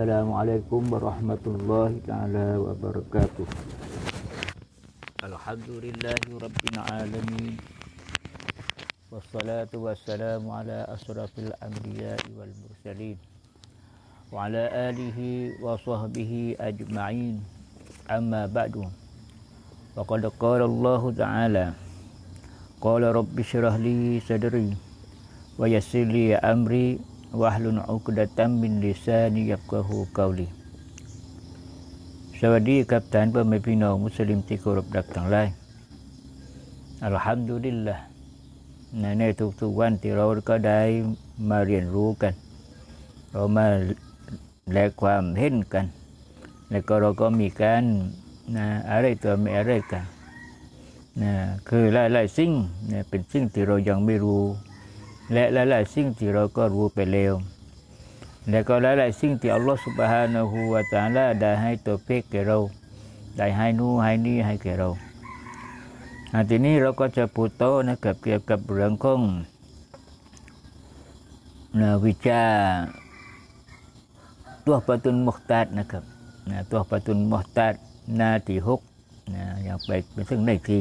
Assalamualaikum warahmatullahi taala wabarakatuh. Alhamdulillahirabbil alamin. Wassalatu wassalamu ala asrafil anbiya'i wal mursalin wa ala alihi wa sahbihi ajma'in. Amma ba'du. Faqad qala Allah taala qala rabbi shrah li sadri wa yassir li amri w a ลุน n u q d a ตั m min ลิซาน i y a f q a h ูกาวลีสวัสดีครับท่านพ่อแม่พี่น้องมุสลิมที่เคารพรักทั้งหลายอัลฮัมดุลิลละหนในทุกๆวันที่เราก็ได้มาเรียนรู้กัน เรามาแลกความเห็นกัน แล้วก็เราก็มีการนะอะไรตัวไม่อะไรกันนะคือหลายๆสิ่งนยเป็นสิ่งที่เรายังไม่รู้และหลายๆสิ่งที่เราก็รู้ไปแล้ว และก็หลายๆสิ่งที่อัลลอฮฺสุบฮานะฮูวาจาละได้ให้ตัวเพกแก่เรา ได้ให้นู่ให้นี่ให้แก่เราอันทีนี้เราก็จะพูดโตนะกับเกี่ยวกับเรื่องของนวิชาตัวปะตุนมุขตัดนะครับ นะตัวปะตุนมุขตัดนาทีหกนะอยากไปไปซึ่งได้ที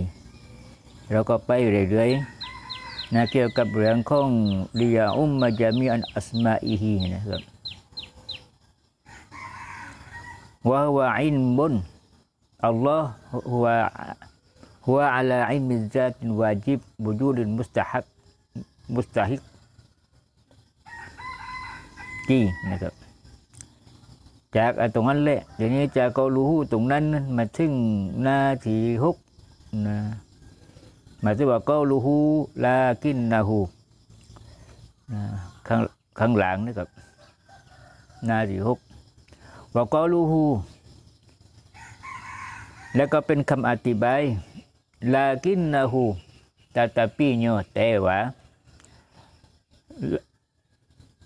เราก็ไปเรื่อยๆนะเกี่ยวกับเรื่องของเรียอุมมาจามีอันอัสมาอีฮีนะครับว่าว่าอินบุนอัลลอฮ์ว่าว่าอัลอิมิซาตินวาจิบบุจูดินมุสตาฮักมุสตาฮิกกีนะครับจากตรงนั้นแหละเดี๋ยวนี้จะก็รู้ตรงนั้นมาถึงนาทีหกนะหมายถึงว่าก็ลูฮูลากินนาหูข้างข้างหลังนี่กับนาดีฮกว่าก็ลูฮูแล้วก็เป็นคำอธิบายลากินนาหูตาตาปีโยแต่ว่า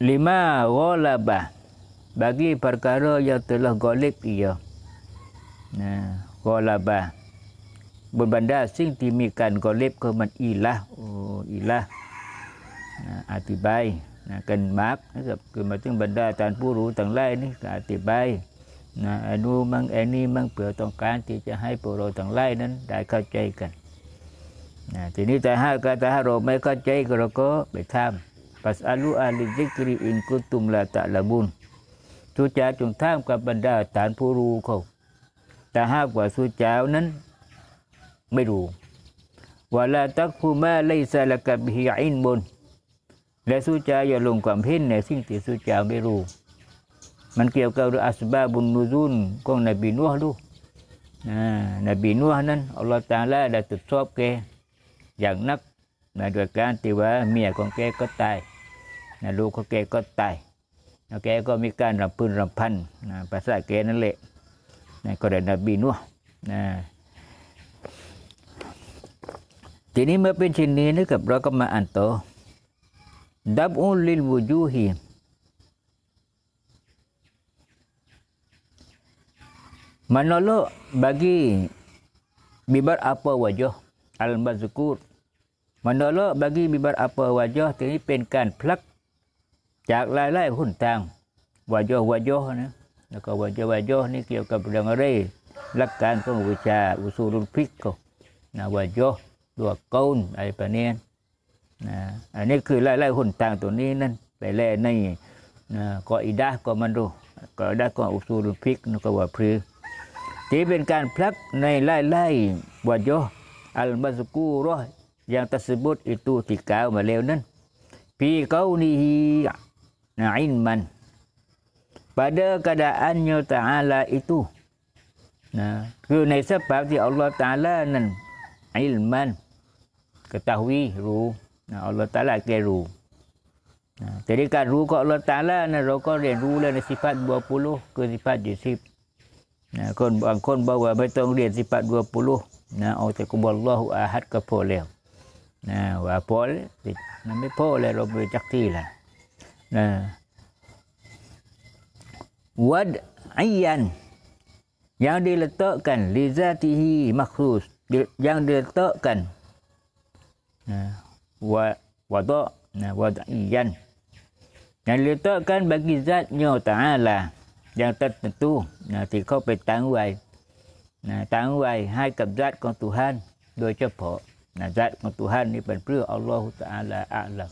ลิมาวอลาบะ bagi perkara yang telah golib ia. Nah, golabah. บนบรรดาสิ่งที่มีการกอเล็บก็มันอีละโอ้อีละอธิบายนะกันมาร์กนะครับคือมาถึงบรรดาจารย์ผู้รู้ต่างไล่นี่อธิบายนะอนุมังแอนี่มังเปลือต้องการที่จะให้พวกเราต่างไล่นั้น ได้เข้าใจกันนะทีนี้แต่ห้าก็แต่ห้าเราไม่เข้าใจก็เราก็ไปทำปัสอาลูอาลิจิกรีอินกุตุมลาตะละบุญสุจาจงท่ามกับบรรดาฐานผู้รู้เขาแต่ห้ากว่าสุจานั้นไม่รู้วาลาตักผู้มาไลซาลกับฮีอินบนและสุจาอย่าลงความเห็นในสิ่งที่สุจาไม่รู้ มันเกี่ยวกับอัสบาบุนนูซุนของนบีนัวดูนบีนัวนั้นอัลลอฮฺตาลาได้ตรวจสอบแกอย่างนักนะโดยการที่ว่าเมียของแกก็ตายนะลูกของแกก็ตายแล้วแกก็มีการรับพ้นรับพันนะภาษาแกนั่นแหละนะก็ได้นบีนัวนะทีนี้เมื่อเป็นเช่นนี้นะครับเราก็มาอ่านต่อดับอุลิลวูจูฮีมันนล bagi bibar apa ะ a j a h al mazkur มันนล bagi บ i b a r apa wajah ทีนี้เป็นการพลักจากลายไล่หุ่นทางวะยโยวะยโยนะแล้วก็วะยโยวะยโยนี่เกี่ยวกับเรื่องอะไรหลักการของวิชาอุสูรุลฟิก็นะวะยโยตัวก้นอะไรประเนี้ยนะอันนี้คือไล่ไล่หน่างตัวนี้นั่นไปแล่ในนะก็อีดาก็มันดูก็ได้ก็อุสูรพิกนก็ว่าพรือที่เป็นการพลักในไล่ไล่วายออัลมาสกูรอ yang tersebut itu t i า a u m a l วนั a นพี k a u n i น่ n a i n น a n pada keadaannya ta'ala itu nah kerana sebab di Allah Ta'ala nan ilman ketahui ru nah, Allah Taala keru nah jadi kat ru kat Allah Taala nak roko dia ru lah sifat 20 ke sifat jisib nah kon ah, kon bawa lah, betong dia sifat 20 nah au oh, taqaballahu ahad ke boleh nah wa pol nama pol lah, robo jaktilah nah wad ayyan yang diletakkan lizatihi makhsus yang diletakkan ha, wa wada nah ha, wada'iyan yang diletakkan bagi zatnya ta'ala yang tertentu ha, nah di kau pe tahu nah tahu hai kap zat kong tuhan do cepo nah zat kong tuhan ni pen pre Allah ta'ala a'lam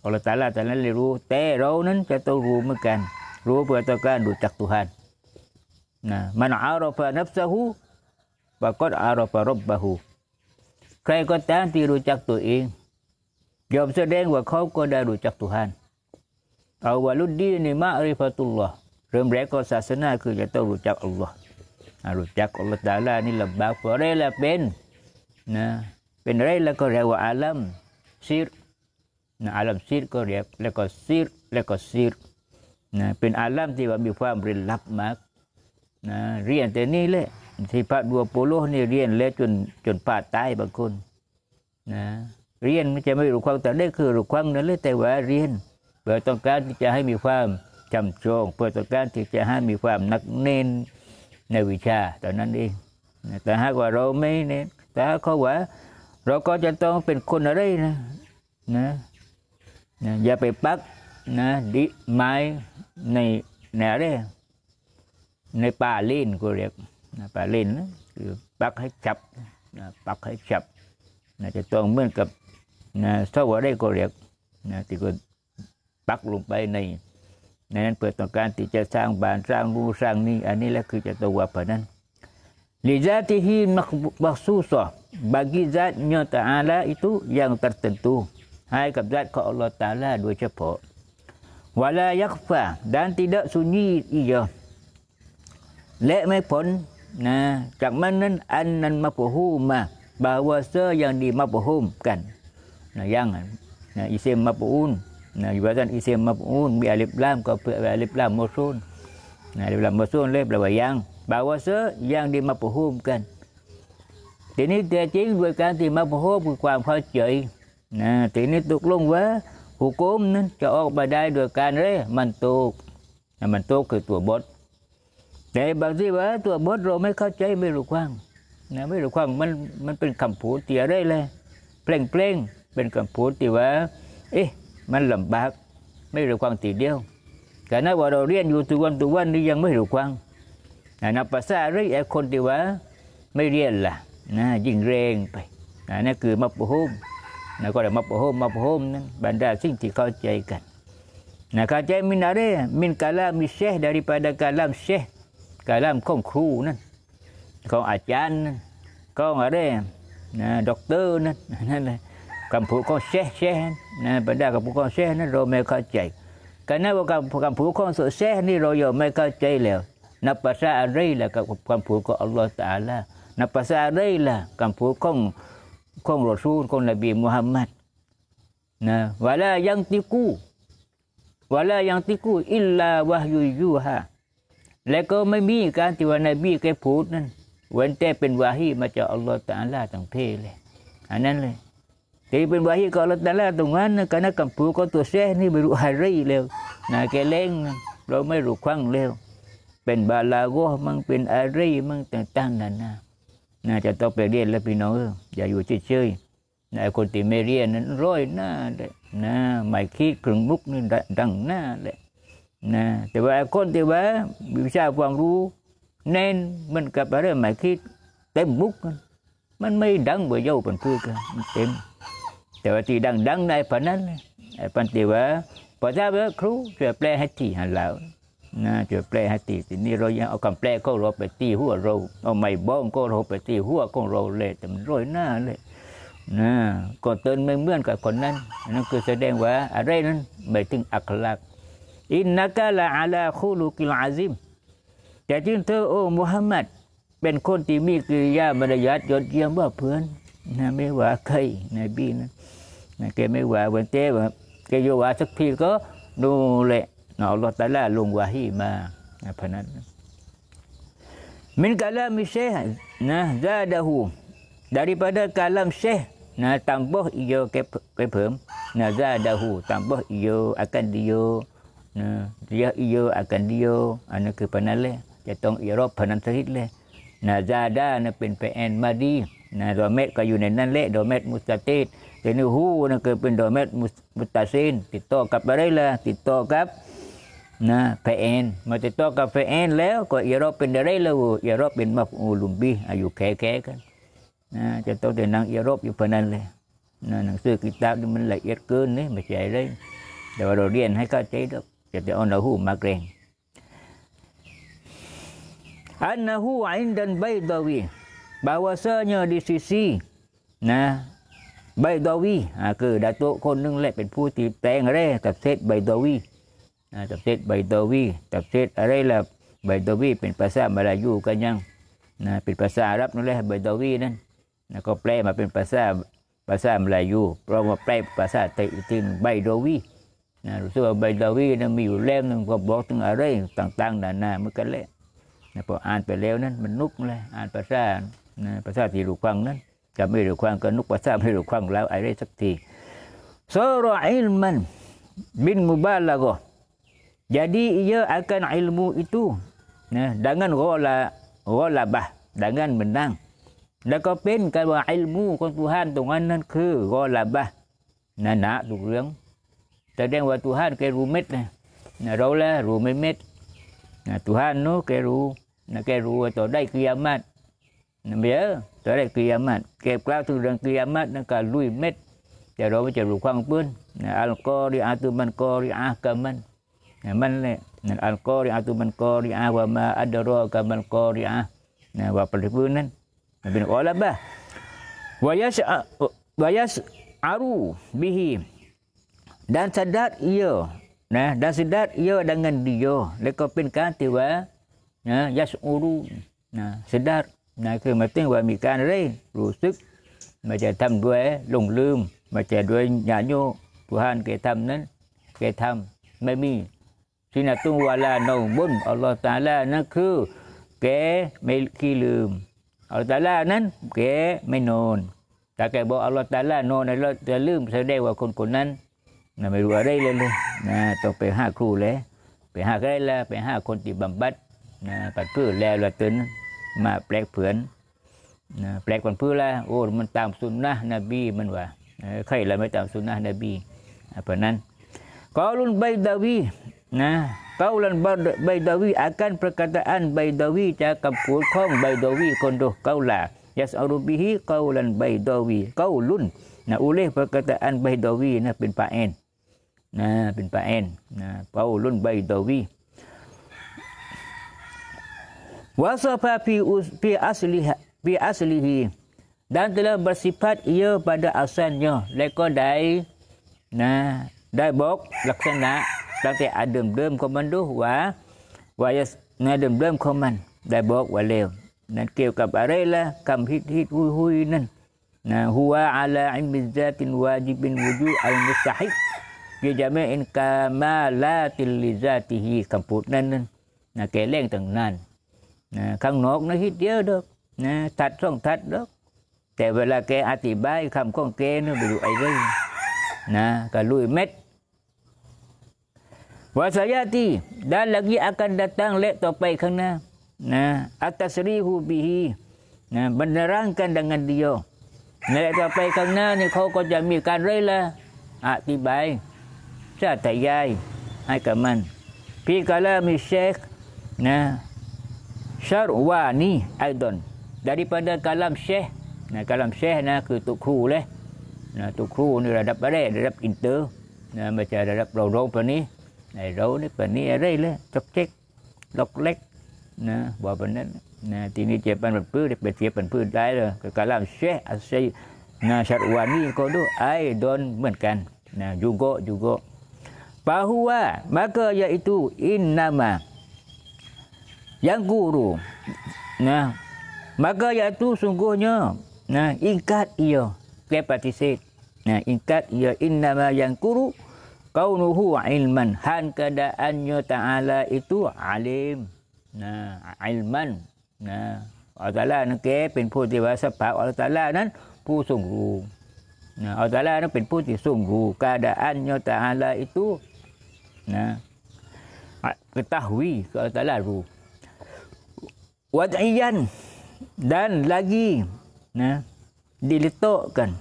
Allah ta'ala ta'ala le ru te rau nan ka tau ru mekan ru pe ta kan do tuhan nah man arafa nafsahu ปะกฏอารปารบบะหูใครก็ตามที่รู้จักตัวเองยอมแสดงว่าเขาก็ได้รู้จักตุหันเอาวาลุดดีนี่มาอริฟตุลลอฮ์เริ่มแรกก็ศาสนาคือจะต้องรู้จักอัลลอฮ์รู้จักอัลลอฮ์ตาลานี่ลำบากเพราะอะไรละเป็นนะเป็นอะไรแล้วก็เรียกว่าอาลัมซีรนะอาลัมซีรก็เรียกแล้วก็ซีรแล้วก็ซีรนะเป็นอาลัมที่ว่ามีความรึนลับมากนะเรียนแต่นี่แหละพ s ัวโปโลนี่เรียนแล้วจนจนปาดตายบางคน นะ เรียนม่ใจะไม่รู้ความแต่ได้คือรู้ความนั้นเลยแต่ว่าเรียนเพื่อต้องการที่จะให้มีความจำจงเพื่อต้องการที่จะให้มีความนักเน้นในวิชา ตอนนั้นเองแต่หากว่าเราไม่เน้นแต่เขาว่า เราก็จะต้องเป็นคนอะไรนะ นะนะอย่าไปปักนะดิไม้ในแนวะไรในป่าลล่นกูเรียกปลาเล่นคือปักให้จับปักให้จับนะจะต้องเหมือนกับนะสวได้ก็เรียกนะที่ก็ปักลงไปในใน นั้นเปิดต่อการที่จะสร้างบ้านสร้างรูสร้างนี่อันนี้แหละคือจะตัววาพนั้นลิซาติฮีมักบักซูซอบ bagi z เน n y a t a าลาอิ u ุยังตัดตันต u ให้กับญาติของอัลลอฮ์ตาลาโดยเฉพาะวลายักฟะดันติดะสุญีอีกและไม่ผล Nah, kat mana anan mafhumah bahawa yang dimafhumkan. Nah, jangan. Nah, isim maf'un. Nah, ibaratkan isim maf'un bi alif lam ke bi alif lam mausul. Nah, alif lam mausul le berapa yang bahawa yang dimafhumkan. ทีนี้แต่จริงโดยการที่มาพบคือความเข้าใจนะทีนี้ตกลงว่าหุกมนั้นจะออกมาได้โดยการเรมันตกมันตกคือตัวบทแต่บางทีว่าตัวบดเราไม่เข้าใจไม่รู้ความนะไม่รู้ความมันมันเป็นคำพูดเตียได้เลยเพลงเพลงเป็นคำพูดที่ว่า เอ๊ะมันลำบาก ไม่รู้ความตีเดียวแต่นั้นว่าเราเรียนอยู่ทุกวันทุกวันนี้ยังไม่รู้ความนะภาษาเรื่องคนที่ว่า ไม่เรียนล่ะนะยิ่งเร่งไปนะนั่นคือมับโฮมนะก็เลยมับโฮมมับโฮมนั้นบรรดาสิ่งที่เข้าใจกันนะเข้าใจมินอะไรมินกาลามิเชห์ด a r i ปะดากาลาม s y e k กายล่ามของครูนั่นของอาจารย์นั่นของอะไรนะด็อกเตอร์นั่นนั่นเลยคำพูดของเช่เช่นะบรรดาคำพูดของเช่นั่นเราไม่เข้าใจการนั้นว่าคำคำพูดของเช่นี่เราอย่าไม่เข้าใจแล้วนับภาษาอะไรล่ะกับคำพูดของอัลลอฮฺตาละนับภาษาอะไรล่ะคำพูดของของรอซูลของนบีมุฮัมมัดนะวะลายังติกูวะลายังติกูอิลลาวะยิยูฮาและก็ไม่มีการที่ว่านบีแกพูดนั่นเว้นแต่เป็นวาฮีมาจากอัลลอฮฺตาลาต่างเทเลยอันนั้นเลยแต่เป็นวาฮีก็อัลลอฮฺตาลาตรงนั้นการนักกัมพูก็ตัวแท้นี่ไม่รู้อะไรเร็วนะแกเล้งเราไม่รู้ควังเร็วเป็นบาลาโกมั่งเป็นอะไรมั่งต่างๆนั่นนะน่าจะต้องไปเรียนแล้วพี่น้องอย่าอยู่เฉยๆนะคนที่ไม่เรียนนั้นร้อยหน้าเลยนะไม่คิดครึ่งมุกนี่ดังหน้าเลยนะแต่ว่าคนที่ว่ามีวิชาความรู้เน้นมันกับอะไรหมายคิดเต็มบุกมันไม่ดังเบาเย้าเป็นเพื่อกันเต็มแต่ว่าที่ดังดังในปันนั้นไอ้ปันติว่าพอทราบแ่้ครูจะแปลให้ทีหันแล้วนะจะแปลให้ทีทีนี้เรายังเอาคำแปลเข้เราไปตีหัวเรา เอาไม่บ้องก็เราไปตีหัวของเราเลยแต่มันร้อยหน้าเลยนะก็เตือนไม่เหมือนกับคนนั้นนั่นคือแสดงว่าอะไรนั้นไม่ถึงอักลักษอินนักละอาลาคูลูกิลอาซิมแต่จึงเธอโอ้มุฮัมมัดเป็นคนที่มีกิริยามารยาทยอดเยี่ยมว่าเพื่อนนะไม่ว่าใครนบีนะนะแกไม่ว่าวันเต้ว่าแกโยว่าสักพีก็ดูแลนอลอตาลาลงวาฮีมานะพนันมินกาลามิเชนะซาดาหู d a r i ก a d ก kalam syekh nah tambah ia ke pepem n า h zadahu tambah ia akan d i นะเยอีโยออากันเดียวอันนั้นคือปนัลนเลยจะต้องอีรอบพนันทริตเลยนะจาดานะเป็นไปแอนมาดีนะดอเมตก็อยู่ในนั้นเละดอเมตมุสตาเตสเป็นหูนะเกิดเป็นดอเมตมุสตาเซนติดต่อกับอะไรล่ะติดต่อกับนะไปแอนมาติดต่อกับไปแอน แล้วก็อีรอบเป็นอะไรลละวอีรอบเป็นมาฟูลุมบีอายุแค่แค่กันนะจะต้องแต่นางอีรอบอยู่พนันเลยนะหนังสือกิตาบนี่มันละเอียดเกินนี่ไม่ใช่เลย แต่ว่าเราเรียนให้เข้าใจด้วยจะไปเอนาหูมาเกงอันนาหูอินดันไบดาวี bahwasanya di sisi นะไบดาวีคือดาโตคนนึงแหละเป็นผู้ตีแปลงแร่ตับเซตไบดาวีตับเซตไบดาวีตับเซตอะไรล่ะไบดาวีเป็นภาษามาลายูกันยังนะเป็นภาษาอาหรับนั่นแหละไบดาวีนั่นนะก็แปลมาเป็นภาษาภาษามาลายูเพราะว่าแปลภาษาไทยจึงไบดาวีนะรู้สึกว่าใบดาวีนะมีอยู่เล่มหนึ่งก็บอกถึงอะไรต่างๆนานาเมื่อกันแหละนะพออ่านไปแล้วนั้นมันนุกเลย อ่านภาษานะภาษาที่รู้วังนั้นจะไม่รู้วังก็นุกภาษาไม่รู้วังแล้วอะไรสักทีซรออิลมัน บินมุบาลก jadi ia akan ilmu itu นะดังนั้นก็ละก็ละบะดังนั้นมันดังแล้วก็เป็นการว่าอิลมูของู้ฮานตรงนั้นนั่นคือก็ลาบะนะนะทุกเรื่อง Tak ada buat Tuhan ke rumit nah, Nak tahu lah rumit Nah Tuhan tu ke ru. nah ke ru atau dah kiamat. Nampak ya? Tak ada kiamat. Ke kelas tu dalam kiamat nak kalui met. Dia orang macam rukang pun. Nah Al-Qari atu man qari ah kaman. Nah man le. Nah Al-Qari atu man qari ah wa ma adara kaman qari ah. Nah apa dia pun kan. Nabi nak olah bah. Wayas aru bihi Dan sadat ia. Nah, dan sadat ia dengan dia. Leka pin kan tiwa. Nah, yas'uru. Nah, sadat. Nah, ke mati wa mi kan re. Rusuk. Macam tam dua lung lum. Macam dua nyanyo. Tuhan ke tam nan. Ke tam. Mami. Sina tu wala nau bun. Allah Ta'ala nan ke. Ke me ki lum. Allah Ta'ala nan ke me non. แต่แกบอกอัลลอฮฺตาลาโนนอัลลอฮฺจะลืมแสดงว่าคนคนนั้นนะไม่รู้อะไรเลยเลยนะต้องไปห้าครูเลยไปห้าใครละไปห้าคนที่บำบัดนะปัดพื้นแล้วละตื่นมาแปลกเผือนนะแปลกกว่าพื้นละโอ้มันตามสุนนะนบีมันว่าใครละไม่ตามสุนนะนบีเพราะนั้นกอลุนไบดาวีนะกอลันใบดาวี อาการประกาศอันใบดาวีจะกำปู p kulkom Baidawi k o n ลล h ย a สอ a y a s a r ิ bihi kaulan b a i d a น i Kaulun. ประกาศอัน r บดาวีนะเป็นปะเอ็นนะเป็นปลาแอนนะเปารุ่นใบตัววีวาสภาพีอุพีอัสลีพีอัสลีฮีดันเลบสิพัดเยอ pada a s a l n y และก็ได้นะได้บอกลักษณะตั้งแต่อเดิมเดิมของมันดูว่าว่าจะในเดิมเดิมของมันได้บอกว่าเร็วนั่นเกี่ยวกับอะไรล่ะคำพิธีหุยหุยนั่นนะฮัวอาลาอิมิซาตินวาจิบินวูจูอัลมุสฮิกิจาม่เอ็นกามาลาติลิซาติฮีคำพูดนั่นนั้นนะแกเร่งต่างนั้นนะข้างนอกนะฮิดเยอะดอกนะทัดช่องทัดดอกแต่เวลาแกอธิบายคำของแกนะไปดูไอ้เรื่องนะก็ลุยเม็ดวาสยาตีด้านลังยี่อาการดัตตังเละต่อไปข้างหน้านะอัตสรีฮูบิฮีนะบรรลังกันดังันเดียวและต่อไปข้างหน้านี่เขาก็จะมีการเรื่อยละ อธิบายซาตยายให้กับมันพี่ก็ลรมิเชกนะชารวานีไอัลดอนดาริปันดากาลามเชกนะกาลามเชกนะคือตุครูเลยนะตุครูนี่ระดับอะไรระดับอินเตอร์นะมาจากระดับเราโรงปนี้ไอเราเนี่ยปนี้อะไรเลยจกเช็คล็อกเล็กนะบอกปนนั้นนะทีนี้เจ็บปันเป็นพื้นเป็นเสียเป็นพื้นได้เลยกาลามเชอัลเชนะชารวานีก็ดูไอัลดอนเหมือนกันนะยูโกยูโก bahwa maka iaitu innama yang guru nah maka yaitu sungguhnya nah ingkat ia kepatisit, nah ingkat ia innama yang guru kaunuhu ilman han keadaannya taala itu alim nah ilman nah Allah Ta'ala nak ke pin pu di bahasa pak Allah Ta'ala nan pu sungguh Nah, Allah Ta'ala ni pin pu sungguh keadaannya Ta'ala itu Nah. Ah, ketahui kalau tak lalu. Wad'iyan dan lagi nah diletakkan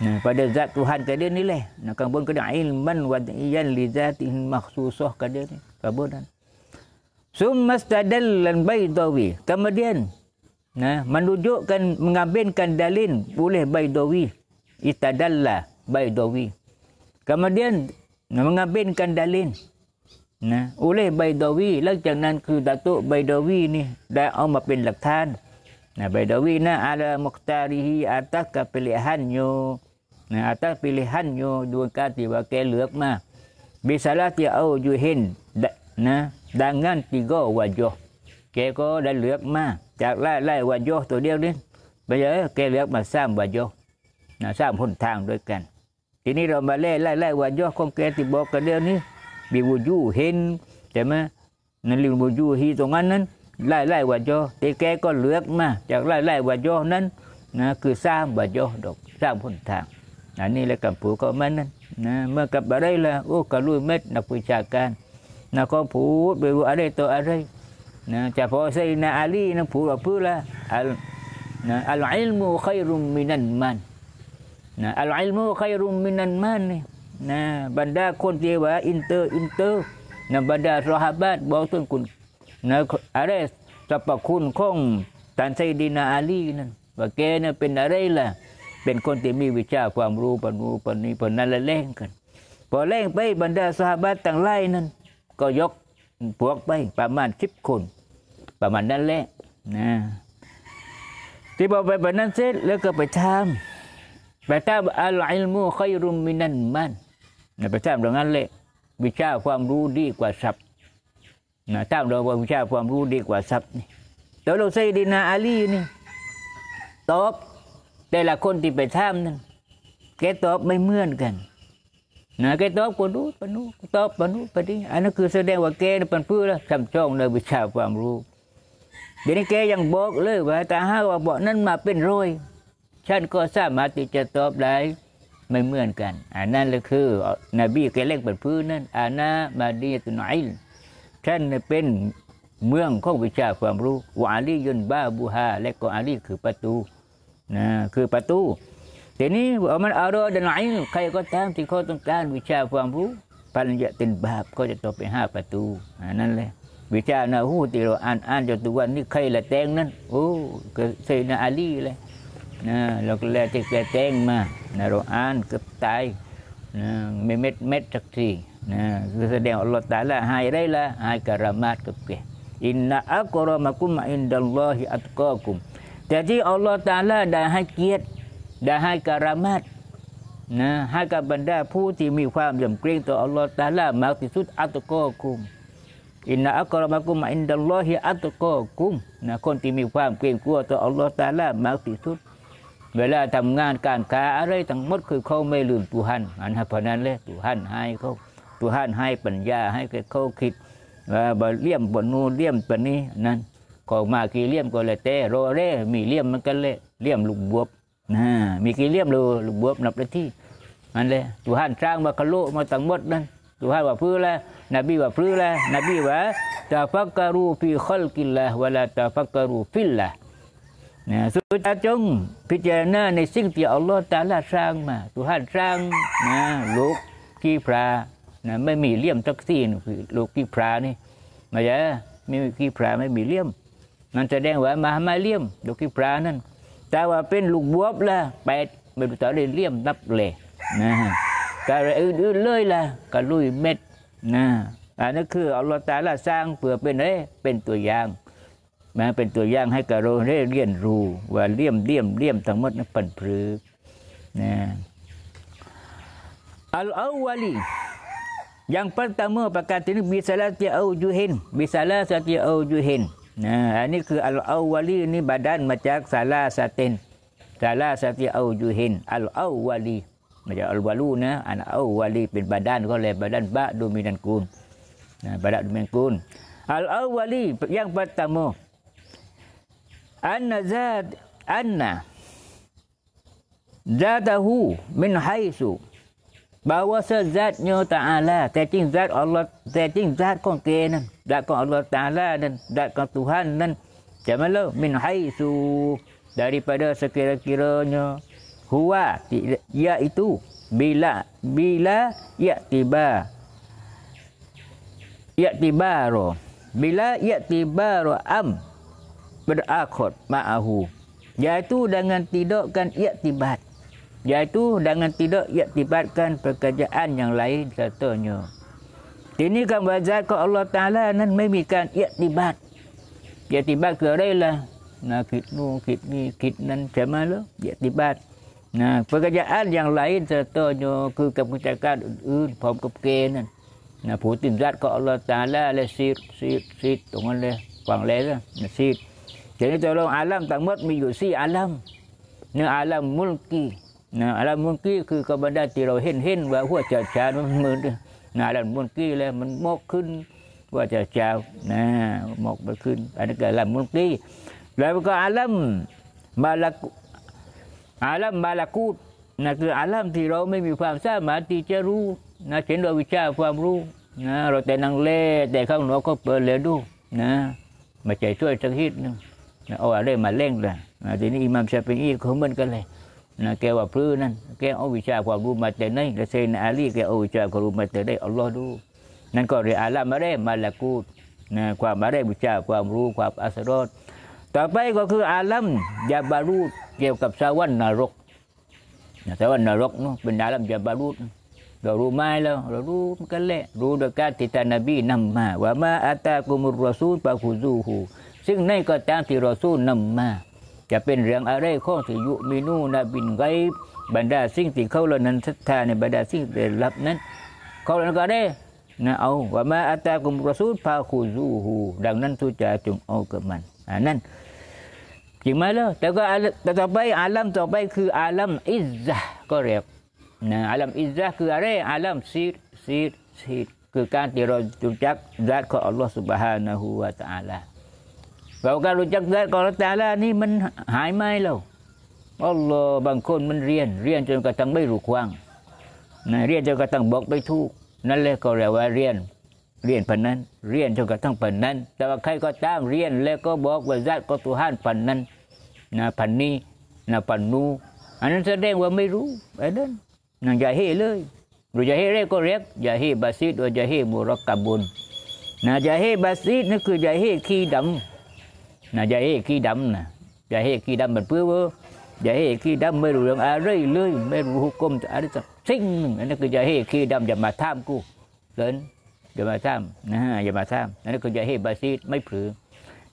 nah pada zat Tuhan kada nilai. nak kan pun kada ilman wad'iyan li zatin makhsusah kada ni. Kabudan. Summa stadallan baydawi. Kemudian nah menunjukkan mengambilkan dalil oleh baydawi itadalla baydawi kemudian น m e n เ a m b ก l d ดา i ินนะอุเลไบดาวีหลังจากนั้นคือดาตุไบดาวีนี่ได้เอามาเป็นหลักฐานนะไบดาวีนะอาลามุกตาริฮีอัตักกับเปลิฮันโยนะอัตัะเปลิฮันโยดวงกาติว่าแกเลือกมาบิสาละที่เอาอยู่เห็นนะดังนั้นติโกวาโยแกก็ได้เลือกมาจากไล่ไล่วาโยตัวเดียวนี่ไปเยอแกเลือกมาสร้างวาโยนะสร้างพหนทางด้วยกันทีนี้เรามาแล่ไล่ไล่ว่าย่อของแกติบอกกันเรื่องนี้บีวยูเห็นใช่ไหมนั่นลิวยูฮีตรงนั้นนั้นไล่ไล่ว่าย่อแต่แกก็เลือกมาจากไล่ไล่ว่าย่อนั้นนะคือสร้างว่าย่อดอกสร้างพ้นทางอันนี้แหละกับผู้ก็มันนั้นนะเมื่อกับอะไรล่ะโอ้กับลุยเม็ดนักวิชาการนัก็ผู้ไปว่าอะไรตัวอะไรนะจะพอใส่นาอาลีนักผู้เ่าพื่อละอัลนะอัลอิลมูขัยรุมมินันมันนะอัลไอลมอใครรุมมินันมันเนี่ยนะบรรดาคนที่ว่าอินเตอร์ อินเตอร์นะบรรดาสหบาทบอกถึนคุณนะอะไรสรรพคุณของตันไซดีนาอาลีนั่นว่าแกนี่ยเป็นอะไรล่ะเป็นคนที่มีวิชาความรู้ปนูปนี้ปนั้นละเล่งกัน พอเล่งไปบรรดาสหบาทต่างไล่นั่นก็ยกพวกไปประมาณสิบคน ประมาณนั้นแหละนะที่บอกไปแบบนั้นเสร็จแล้วก็ไปทำ Kata อ l i ล m u k h ่อยรุมมินันมันนะไปแามดังนั้นเลยวิชาความรู้ดีกว่าทรัพย์นะแามเราว่าวิชาความรู้ดีกว่าทรัพย์นี่ตัวเราใส่ดินาอาลีนี่ตอบแต่ละคนที่ไปถามนั้นแกตอบไม่เหมือนกันนะแกตอบคนรู้ปนู้ตอบปนู้ปนี้อันนั้นคือแสดงว่าแกเป็นผู้ละจำจองในวิชาความรู้เดี๋ยวนี้แกยังบอกเลยว่าแต่ห้าว่าบอกนั้นมาเป็นร้อยฉันก็สามารถที่จะตอบได้ไม่เหมือนกัน อันนั้นเลยคือนบีแกเล่งเปิดพื้นนั้นอานามาดีตุนไอท่านเป็นเมืองของวิชาความรู้วาลียุนบ้าบูฮาและก็อาลีคือประตูนะคือประตูทีนี้เอามันอารอดไหนใครก็ตามที่เขาต้องการวิชาความรู้ปัญญาตินบาเก็จะตกไปห้าประตูอันนั้นเลยวิชานาหูที่เราอ่านอ่านจนตัวันนี้ใครละแตงนั้นโอ้ก็เซนาอาลีเลยนะเราก็แล้จทีแกเต้งมานะเราอ่านกืบตายนะไม่เม็ดเม็ดสักทีนะคือแสดงอัลลอฮฺตาละหายได้ละหายกระมาดกับแกอินนาอักรอมากุมอินดัลลอฮิอัตกอกุมแต่ที่อัลลอฮฺตาละได้ให้เกียรติได้ให้กระมาดนะให้กับบรรดาผู้ที่มีความยำเกรงต่ออัลลอฮฺตาละมากที่สุดอัตกอกุม อินนาอักรมากุมอินดัลลอฮิอัตกอกุมนะคนที่มีความเกรงกลัวต่ออัลลอฮฺตาละมากที่สุดเวลาทำงานการค้าอะไรทั้งหมดคือเขาไม่ลืมตุหันอันเพราะนั้นเลยตุหันให้เขาตุหันให้ปัญญาให้เขาคิดว่าบเลี่ยมบนนูเลี่ยมปนนี้นั่นของมากี่เลี่ยมก็เลยเตะโรเร่มีเลี่ยมมันกันเลยเลี่ยมลูกบวบนะมีกี่เลี่ยมลูลูกบวบนับได้ที่นั่นเลยตุหันสร้างมาคลุมาทั้งหมดนั่นตุหันว่าพื้นแล้วนบีว่าพื้นแล้วนบีว่าตาฟักการูฟีขลกิลละเวลาตาฟักการูฟิลละนะสุดาจงพิจารณาในสิ่งที่อัลลอฮฺตาลาสร้างมาตุฮันสร้างนะลูกกีพรานะไม่มีเลี่ยมทักซี่คือลูกกีพรานี่มาเยอะไม่มีกีพรา ไม่มีเลี่ยมนั่นแสดงว่ามาไมาเลี่ยมลูกกีพรานั่นแต่ว่าเป็นลูกบวบละแปดไม่รู้ต่อเรียนเลี่ยมนับเลยนะการอื่นๆเลยละการลุยเม็ดนะอันนั้นคืออัลลอฮฺตาลาสร้างเพื่อเป็นอะไรเป็นตัวอย่างแม้เป็นตัวอย่างให้กับเราเรียนรู้ว่าเลี่ยมเลี่ยมเลี่ยมทั้งหมดนั้นปันพรึกนะอัลอาวาลีอย่างพระการเมื่อประกาศที่นี้มีสาระที่เอาอยู่เหนบิสาระสติเอาอยู่เหนนะอันนี้คืออัลอาวาลีนี่บาดานมาจากซาลาสาเตนซาลาสติเอาอยู่เหนอัลอาวาลีมาจากอัลวาลูนะอันอาวาลีเป็นบาดานก็เลยบาดานบะดูมินันกูลนะบาดานดูมินันกูลอัลอาวาลีอย่างพระการเมื่อ anna zad anna zadahu min haisu bahawa sezatnya ta'ala taking zat Allah taking zat kon kenan zat kon Allah ta'ala dan zat kon Tuhan dan jamal min haisu daripada sekiranya kiranya huwa iaitu bila bila ya tiba ya tibaro bila ya tibaro am berakhod ma'ahu. Iaitu dengan tidakkan iktibat. Iaitu dengan tidak iktibatkan pekerjaan yang lain katanya. Ini kan wajar ke Allah Ta'ala dan memikan iktibat. Iktibat ke arah lah. Nah, kitnu, kitni, kitnan, jamal lah. Iktibat. Nah, pekerjaan yang lain katanya ke kemuncakan. Uh, Pahum kepekinan. Nah, putin zat ke Allah Ta'ala lah. Sit, sit, sit. Tunggu lah. Kuang lah lah. นี้ตัวเราอาลัมตั้งมดมีอยู่สี่อาลัมเนื้ออาลัมมุลกีนะอาลัมมุลกี คือกบรนดาที่เราเห็นเห็นว่าหัวจะจานมันมือนะอาลัมมุลกีแล้วมันมกขึ้น ว่าจะเจ้านะมกไปขึ้นอันนี้ก็อาลัมมุลกี แล้วก็อาลัมมาลักอาลัมมาลักูดนะคืออาลัมที่เราไม่มีความสามารถที่จะรู้นะเห็นเราวิชาความรู้นะเราแต่นางเล่แต่ข้างนอกก็เปิดเลยดูนะมาใจช่วยสักทีนึ่งนะเอาอะไรมาเล่งเลยนะทีนี้อิหมามชาเปอีเขาเหมือนกันเลยนะแกว่าพื้นนั่นแกเอาวิชาความรู้มาแต่ไหนกระเซนอาลีแกเอาวิชาความรู้มาแต่ได้อัลลอฮ์ดู นั่นก็เรียอาลามาเร่มาละกูดนะความมาเร่วิชาความรู้ความอัสรอด ต่อไปก็คืออาลัมยาบารูดเกี่ยวกับสวรรค์นรกนะสวรรค์นรกเนาะเป็นอาลัมยาบารูดเรารู้ไหมแล้ว เรารู้กันแหละรู้โดยการติดตานบีนำมาว่ามาอาตากุมุรรอูลปะคุซูฮูซึ่งในก็ตามที่เราสู้นำมาจะเป็นเรื่องอะไรข้อสิยุมีนูนาบินไกบรรดา สิ่งที่เขาเรานั้นศรัทธาในบรรดาสิ่งเี่นับนั้นเขาเรานั้นก็ได้นะเอาว่ามาอัตตากุมประสูตพาคูซูฮูดังนั้นทุจาจงเอากับมันอ่านั่นจริงไหมล่ะแต่ก็แต่ต่อไปอาลัมต่อไปคืออาลัมอิซะก็เรียกนะอาลัมอิซะคืออะไรอาลัมซีดซีดซีดคือการที่เราจุจักญากของอัลลอฮฺสุบฮานะฮูวะตะอาลาเราการรู้จักได้ก่อนแต่ลวนี่มันหายไหมเราอัลลอฮบางคนมันเรียน เรียนจนกระทั่งไม่รู้ควางนะเรียนจนกระทั่งบอกไปทุก นั่นแหละก็เรียกว่าเรียน เรียนปันนั้น เรียนจนกระทั่งปันนั้น แต่ว่าใครก็ตามเรียนแล้วก็บอกว่าญาติก็ตัวห้านปันนั้นนะปันนี้นะปันนู้อันนั้นแสดงว่าไม่รู้ไอ้นั่นนางอย่าเฮ่เลยหรืออย่าเฮ่เรียกก็เรียกอย่าเฮ่บาซิดหรืออย่าเฮ่มุรักกะบุญนะอย่าเฮ่บาซิดนั่นคืออย่าเฮ่ขี้ดำนะอย่าให้ขี้ดำนะอย่าให้ขี้ดำมันเพื่อเวออย่าให้ขี้ดำไม่รู้เรื่องอะไรเลย ไม่รู้หุกกลมอะไรสักสิ่งนนั่นคืออย่าให้ขี้ดำอย่ามาท่ามกูเลินอย่ามาท่ามนะฮะอย่ามาท่ามนั่นคืออย่าให้บาซีดไม่ผือ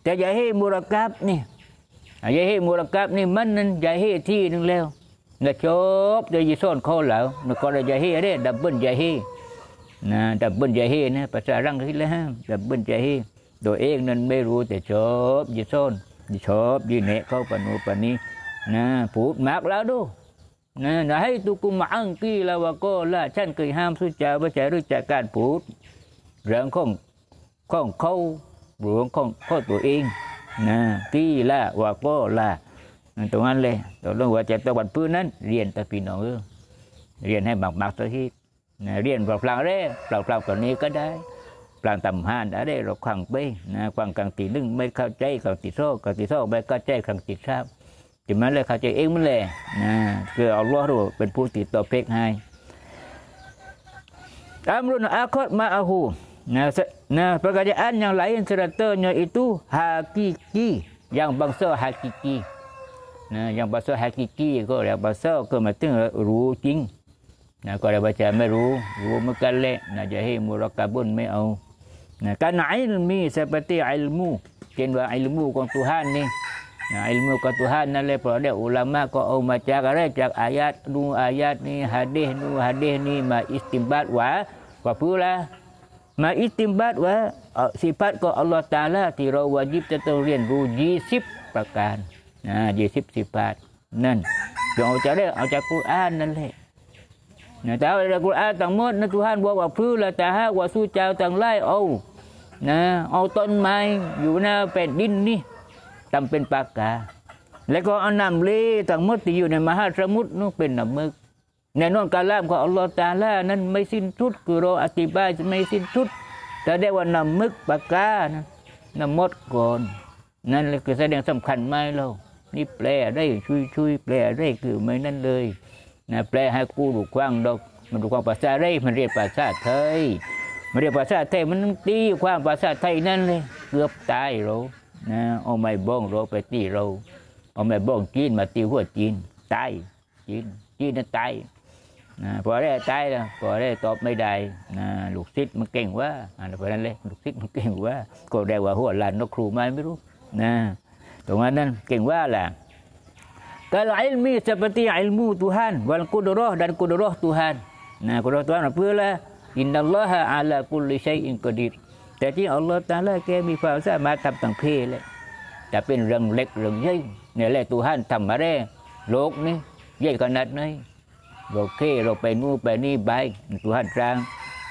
แต่อย่าให้มูรกับนี่อย่าให้มูรกับนี่มันนั่นอย่าให้ที่นึงแล้วนะจบจะยีซ่อนข้อแล้วนะก็เลยอย่าให้ไรืดับเบิ้ลอย่าให้นะดับเบิ้ลอย่าให้นะภาษาลังกฤษแล้วฮะดับเบิ้ลอย่าให้โดยเองนั้นไม่รู้ แต่ชอบยิ่ซนยิ่ชอบยิ่เนะเข้าปนูปนี้ นะผูดมากแล้วดูนะนะให้ตุกุมอังกี้ลาววาก็ละฉันเคยห้ามสุจาว่าจรู้จักการพูดเรื่องของของเขาหลวงของข้อตัวเองนะกี้ละวาก็ละตรงนั้นเลยตกลงว่าจะตะวันพื้นนั้น เรียนตะพี่น้องเรียนให้มากๆตะวที่เรียนเปล่าๆเร่เปล่าๆตอนนี้ก็ได้ปลางตำหานอะไรเราขวังไปนะขวังกลางตีหนึ่งไม่เข้าใจกลางตีโซ่กลางตีโซ่ไม่เข้าใจกลางตีทราบถึงนั้นเลยเข้าใจเองมันเลยนะคือเอาล้อรู้เป็นผู้ติดต่อเพกให้อามรุนอาคอดมาอาหูนะนะ p e k e า j อ a n y a n ร l a นเ s e เ a t a n y a itu h a k ก k i y a n งบ a งเซ a h า k i k i นะอย่างบาษาฮักิกีก็เรียกบาเาก็มาถึงรู้จริงนะก็เรียกว่าจะไม่รู้รู้เมื่อกันแหละนะจะให้มูรกะบุญไม่เอา Nah, kan ilmi seperti ilmu. Kan ilmu kon Tuhan ni. Nah, ilmu kon Tuhan nan le ada ulama kau au maca kare cak ayat nu ayat ni hadis nu hadis ni ma istimbat wa kapula. Ma istimbat wa sifat kau Allah Taala ti wajib tetu rian ruji sip pakan. Nah, ji sip sifat. Nan. Jo cak le au cak Quran nan le. Nah, tahu ada Quran tang mod na Tuhan buat apa la tahak wasu cau tang lai Oh. นะเอาต้นไม้อยู่หน้าแผ่นดินนี่ทำเป็นปากกา แล้วก็เอาน้ำเลต่างมดที่อยู่ในมหาสมุทรนู่นเป็นน้ำมึก ในนอนการล่ามของอัลลอฮฺตาล่านั้นไม่สิ้นทุดคือเราอธิบายไม่สิ้นทุดแต่ได้ว่าน้ำมึกปากกานะน้ำมดก่อนนั่นเลยคือแสดงสำคัญไหมเรา นี่แปลได้ช่วยช่วยแปลได้คือไม่นั่นเลยนะแปลให้กูดูกว้างดอก มันดูกว้างภาษาได้มันเรียกภาษาไทยเรียกภาษาไทยมันตีความภาษาไทยนั่นเลยเกือบตายเรานะเอาไม้บ้องเราไปตีเราเอาไม้บ้องจีนมาตีหัวจีนตายจีนจีนน่ะตายนะพอได้ตายแล้วพอได้ตอบไม่ได้นะลูกศิษย์มันเก่งว่าอะไรไปนั้นเลยลูกศิษย์มันเก่งว่า ก็ได้ว่าหัวลานนกครูมาไม่รู้นะตรงนั้นนันเก่งว่าแหละก็ไอ้มีสัพิ e p ลมูทุหันวันกุดรอห์ดันกุดรอห์ r ุ h ันนะกุดรอห์ r ุ h ันเพื่ออะไรอินนัลลอฮะอัลากุลิชัยอินกอดีรแต่ที่อัลลอฮ์ตาลาแกมีความสามารถทำต่างเพศเลยแต่เป็นเรื่องเล็กเรื่องใหญ่เนี่ยแหละตัวทันทำมาแร่โลกนี่ใหญ่ขนาดไหนโอเคเราไปนู่นไปนี่ไปตัวทันกลาง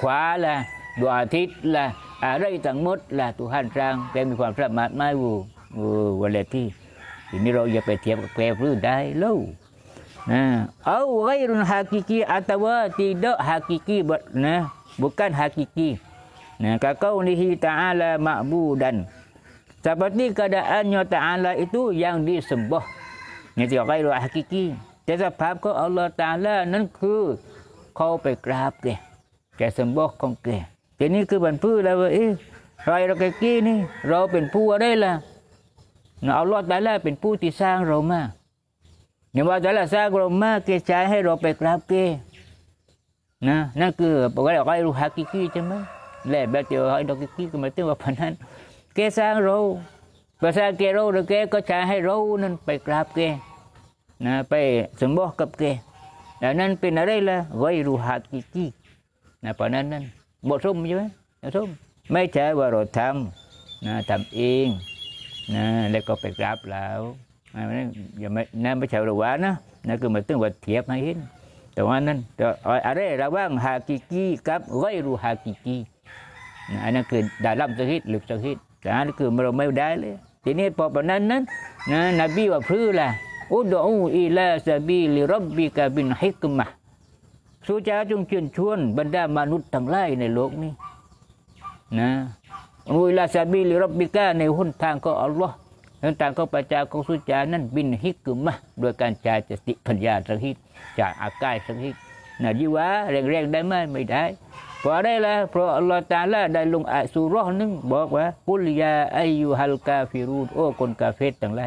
ขวาละดวงอาทิตย์ละ อะไรต่างหมดละตัวทันกลางแกมีความสามารถไม่วูวูวันแรกที่ทีนี้เราอย่าไปเทียบกับแกพื้นได้แล้วนะเอาไว้รุนฮากิกีอัตวะทีเดฮากิกีบนะ bukan hakiki. Nah, kakaunihi ta'ala ma'budan. Seperti keadaannya ta'ala itu yang disembah. Ini tidak kairu hakiki. แต่สภาพของอัลลอฮ์ตาลานั้นคือเขาไปกราบแกแกสมบอกของแกทีนี้คือบรรพืชแล้วว่าเอ๊ะไรเราแกกี้นี่เราเป็นผู้อะไรล่ะอัลลอฮ์ตาลาเป็นผู้ที่สร้างเรามาเนี่ยว่าตาลาสร้างเรามาแกใช้ให้เราไปกราบแกนะนั่นคือปกติเรารู้ฮักกิกี้ใช่ไหมแลวแบบเดียวไอ้ดอกกิกี้ก็มาตือนว่าพนันแกสร้างเราภาษาแกเราหรือแกก็ใช้ให้เรานั้นไปกราบแกนะไปสมบอกกับแกแล้วนั่นเป็นอะไรล่ะไวรูฮักกิกี้นะเพราะนั้นนั้นบทสมใช่ไหมบทสมไม่ใช่ว่าเราทำนะทำเองนะแล้วก็ไปกราบแล้วอย่าไม่นั่นไม่ใช่ระวานะนั่นคือมาตือนว่าเทียบให้เห็นแต่ว่านั้น อะไรระว่างฮากิกีกับไรรูฮากิกีอันนั้นคือดาลัมสะิดหรือสะิดแต่อันนั้นคือเราไม่ได้เลยทีนี้พอปนั้นนั้นนะนบีว่าพื้นละอุดอูอีลาซาบีลิรับบีกาบินฮิกมะสุจาจงเชิญชวน บรรดามนุษย์ทั้งหลายในโลกนี้นะอุลาซาบีลิรับบิกาในหนทางก็อัลลอฮ์นั้นต่างก็ประจากงสุจานั่นบินฮิกุมะโดยการจาจติปัญญาสังหิตจาอากายสังหิตนะยิวะแรงๆได้ไหมไม่ได้เพราะอะไรล่ะเพราะอัลลอฮฺตาลาได้ลงอัสุรอหนึ่งบอกว่ากุลยาอายุฮัลกาฟิรูนโอ้ คนกาเฟตต่างไร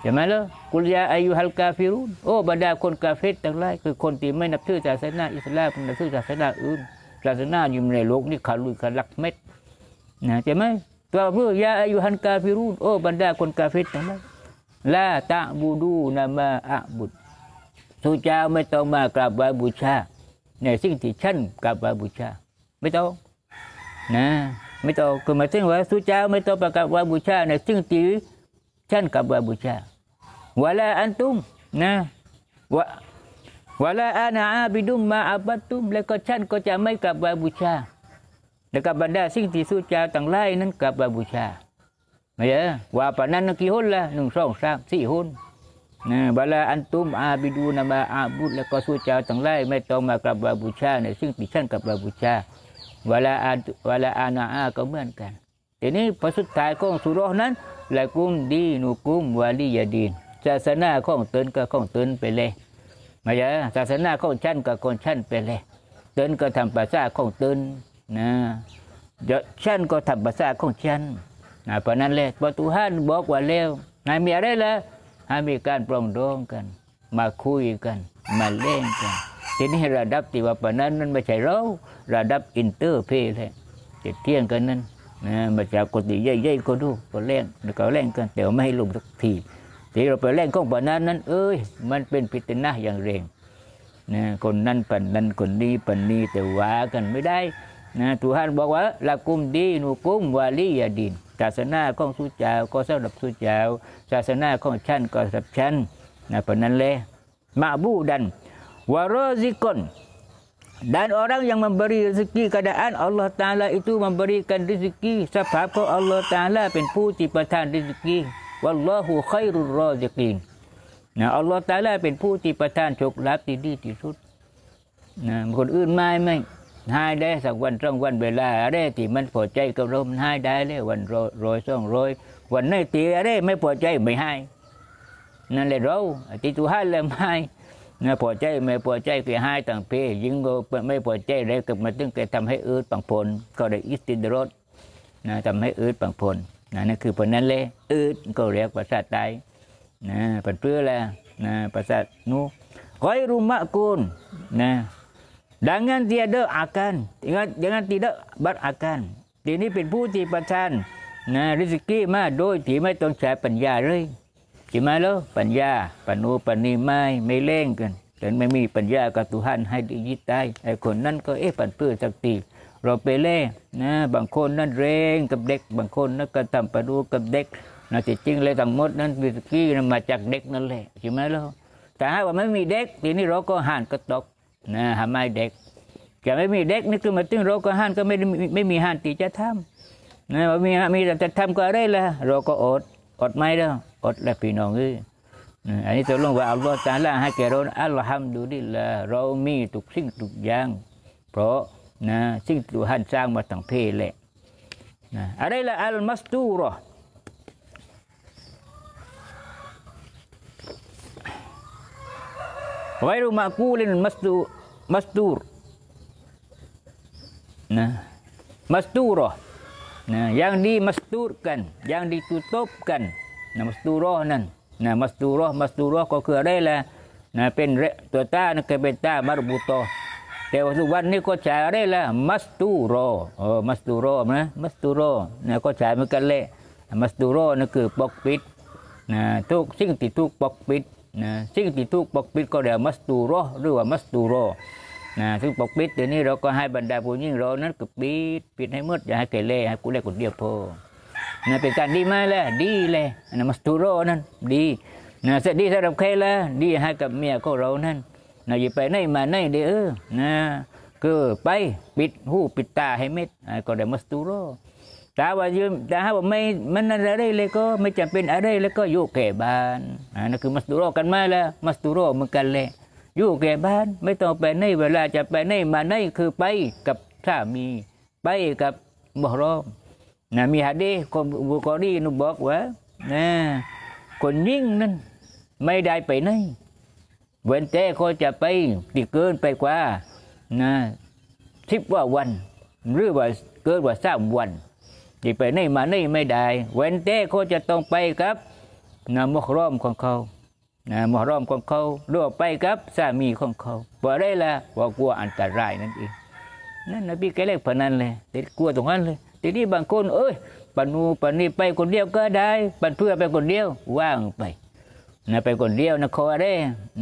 ใช่ไหมล่ะกุลยาอายุฮัลกาฟิรูนโอ้บรรดาคนกาเฟตต่างไรคือคนที่ไม่นับถือศาสนาอิสลามนับถือศาสนาอื่นศาสนาอยู่ในโลกนี้ขาลุยขาลักเม็ดนะใช่ไหมกัวเพื่อยาอายุหันกาฟิรูนโอ้บรรดาคนกาฟิรั้นั้นลาตะบูดูนามาอะบุตรสุจาไม่ต้องมากราบไหว้บูชาในสิ่งที่ฉันกราบไหว้บูชา ไม่ต้องนะ ไม่ต้องคือหมายถึงว่า สุจาไม่ต้องประกาศไหว้บูชาในสิ่งที่ฉันกราบไหว้บูชาวะลาอันตุมนะวะวะลาอานาอาบิดุมมาอาบัตุมแล้วก็ฉันก็จะไม่กราบไหว้บูชาแล้วก็บรรดาสิ่งที่สุจาต่างไล่นั้นกับบูชาเนี่ยว่าปนั้นกี่หุ่นละหนึ่งสองสามสี่หุ่นนะบาลาอันตุมอาบิดูนามาอาบุตแล้วก็สุจาต่างไล่ไม่ต้องมากับบูชา ในสิ่งที่ฉันกับบูชาเวลาอาวลาอาณาอาก็เหมือนกันทีนี้พอสุดท้ายของสุรนั้นละกุมดีนุกุมวาลียาดีนศาสนาของตนก็ของตนไปเลยมาเยอะศาสนาของชันก็ของชันไปเลยตนก็ทำภาษาของตนนะเดี๋ยวฉันก็ทำภาษาของฉันนะเพราะนั้นเลยพระตหฮันบอกว่าเร็วนายมีอะไรละให้มีการปรองดองกัน มาคุยกัน มาเล่นกันทีนี้ระดับที่ว่าปนั้นนันไม่ใช่เราระดับอินเตอร์เพลเลยจะเที่ยงกันนั้นนะมาจากกติเย่ๆ ก็ดูก็เล่นก็เล่นกันแต่ไม่ให้ลงสักทีที่เราไปเล่นของปนั้นนั้นเอ้ยมันเป็นพิจนาอย่างเร่งนะคนนั้นปนนั้นคนนี้ปนนี้แต่ว่ากันไม่ได้นะทูหันบอกว่าละกุมดีนุกุมวาลียาดินศาสนาของสุจาวก็สำหรับสุจาวศาสนาของฉันก็สำหรับฉันนะเพราะนั้นเลยมาบูดันวารซิกอนดันอรังยังมั m บริส r i rezeki อัลลอฮ n ต l l a h Ta'ala i บ u m e m b ร r i k a ิสา z e k i sebab kau a ล l a h t เป็นผู้ที่ประทานริสก k ว w ลล l ฮ h u k h a ุรร r r a z i q นะอัลลอฮฺตาลาเป็นผู้ที่ประทานโชคลาภที่ดีที่สุดนะคนอื่นไม่ไม่ให้ได้สักวันสองวันเวลาอะไรที่มันพอใจก็ร่มให้ได้เลยวันโรยสองโรยวันนี้ตีอะไรไม่พอใจไม่ให้นั่นเลยเราตี่ตัวให้เลยไม่พอใจไม่พอใจก็ให้ต่างเพศยิงก็ไม่พอใจแล้วก็มาตึงแกทำให้อืดปังพลก็ได้อิสตินรสนะทำให้อืดปังพลนะนั่นคือผลนั้นเลยอืดก็เรียก่าษาไตนะเป็นเพื่อแล้วนะประสานู้อยรุมะกุลนะ Dengan tiada akan dengan, dengan tidak berakan ทีนี้เป็นผู้ที่ประชันนะริสกี้มาโดยที่ไม่ต้องใช้ปัญญาเลยช่ไามล่ะปัญญาปนุปนีไม่ไม่เล่งกันถต่ไม่มีปัญญากับตุหันให้ดียิตได้ไอ้คนนั้นก็เอ๊ะปันเพื่อสักทีเราไปเล่นะบางคนนั่นเร่งกับเด็ก บางคนนั่นก็ทำปนุกับเด็กนะจริงๆเลยทั้งหมดนั้นริสกี้มาจากเด็กนั่นแหละใช่ไหมล่ะแต่ถ้าว่าไม่มีเด็กทีนี้เราก็หันกระตกนะหาไม่เด็กแกไม่มีเด็กนี่คือมาตึงโรคก็ห้านก็ไม่ไม่มีห้านตีจะทำนะมีมีแต่จะทำก็อะไรละเราก็อดอดไม่ได้อดและพี่น้องเอ้ยอันนี้จวลงว่าอัลลอฮฺตาลาให้แกเราอัลฮัมดุลิลละเรามีทุกสิ่งทุกอย่าง เพราะนะสิ่งทุกท่านสร้างมาตั้งเพลแหละนะอะไรละอัลมัสตูรอ غير مأكول مسدور นะมัสตูรอนะ yang dimasturkan yang d i t u t ุ p k a n นะมัสตูรอนั่นนะมัสตูรอมัสตูรอก็คืออะไรล่ะนะเป็นตัวตานะก็เป็นตามารบุโตอแต่วสุกวันนี้ก็ใช้อะไรล่ะมัสตูรอเออมัสตูรอนะมัสตูรอนะก็ใช้เหมือนกันเลยมัสตูรอนั่นคือปกปิดนะทุกสิ่งที่ทุกปกปิดนะซิ่งติดทุกปกปิดก็เรียกมัสตูรอหรือว่ามัสตูรอนะซึ่งปกปิดเดี๋ยวนี้เราก็ให้บรรดาผู้ยิ่งเรานั้นก็ปิดปิดให้มืดอย่าให้เกลเ่ให้กูเล่คนเดียวพอนะเป็นการดีไหมล่ะดีเลยนะมัสตูรอนั้นดีนะเสร็จดีสำหรับใครล่ะดีให้กับเมียก็เรานั้นนะอย่าไปไหนมาไหนเด้อนะก็ไปปิดหูปิดตาให้มิดก็ได้มัสตูรอแต่ว่ายืมแต่ว่าไม่มันอะไรเลยก็ไม่จำเป็นอะไรเลยก็อยู่แก่บ้านนั่นคือ มัสตูโรกันมาแล้วมัสตูโรเหมือนกันเลยอยู่แก่บ้านไม่ต้องไปใน เวลาจะไปในมาในคือไปกับสามีไปกับมหรอมนะมีฮะดีคนบุกรีนุบอกว่านะคนยิ่งนั้นไม่ได้ไปไหนเว้นแต่เขาจะไปติเกินไปกว่านะทิพว่าวันหรือว่าเกินกว่าสามวันจะไปนี่มานี่ไม่ได้ เว้นแต่เขาจะต้องไปครับนะมกร่อมของเขา นะมกร่อมของเขาลรวอไปครับสามีของเขาบอกได้ละว่ากลัวอันตรายนั่นเองนั่นนบีแกเล็กพนันเลยติดกลัวตรงนั้นเลยทีนี้บางคนเอ้ยปนูปนี้ไปคนเดียวก็ได้ปันเพื่อไปคนเดียวว่างไปนะไปคนเดียวนะคอได้